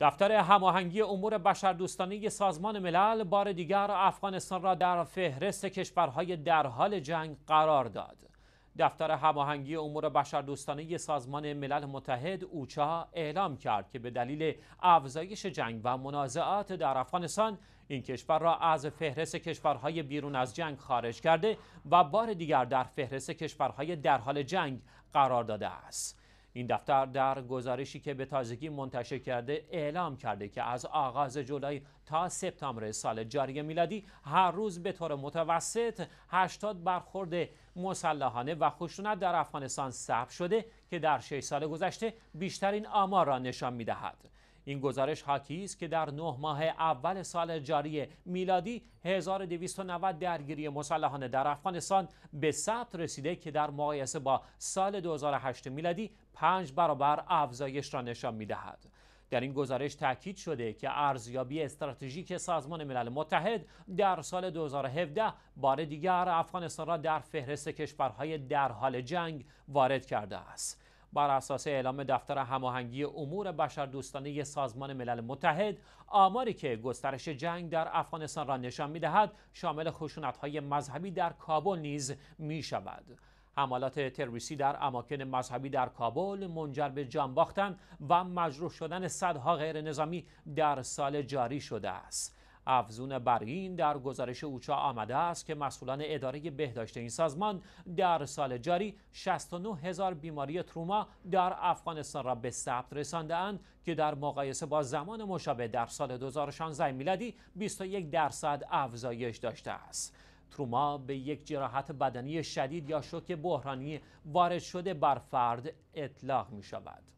دفتر هماهنگی امور بشردوستانه سازمان ملل بار دیگر افغانستان را در فهرست کشورهای در حال جنگ قرار داد. دفتر هماهنگی امور بشردوستانه سازمان ملل متحد اوچا اعلام کرد که به دلیل افزایش جنگ و منازعات در افغانستان این کشور را از فهرست کشورهای بیرون از جنگ خارج کرده و بار دیگر در فهرست کشورهای در حال جنگ قرار داده است. این دفتر در گزارشی که به تازگی منتشر کرده اعلام کرده که از آغاز جولای تا سپتامبر سال جاری میلادی هر روز به طور متوسط 80 برخورد مسلحانه و خشونت در افغانستان ثبت شده که در 6 سال گذشته بیشترین آمار را نشان میدهد. این گزارش حاکی است که در نه ماه اول سال جاری میلادی 1290 درگیری مسلحانه در افغانستان به ثبت رسیده که در مقایسه با سال 2008 میلادی پنج برابر افزایش را نشان میدهد. در این گزارش تاکید شده که ارزیابی استراتژیک سازمان ملل متحد در سال 2017 بار دیگر افغانستان را در فهرست کشورهای در حال جنگ وارد کرده است. بر اساس اعلام دفتر هماهنگی امور بشردوستانه سازمان ملل متحد آماری که گسترش جنگ در افغانستان را نشان میدهد شامل خشونت‌های مذهبی در کابل نیز می شود. حملات تروریستی در اماکن مذهبی در کابل منجر به جان باختن و مجروح شدن صدها غیر نظامی در سال جاری شده است. افزون بر این در گزارش اوچا آمده است که مسئولان اداره بهداشت این سازمان در سال جاری 69 هزار بیماری تروما در افغانستان را به ثبت اند که در مقایسه با زمان مشابه در سال 2016 میلادی 21 درصد افزایش داشته است. تروما به یک جراحت بدنی شدید یا شوک بحرانی وارد شده بر فرد اطلاق می شود.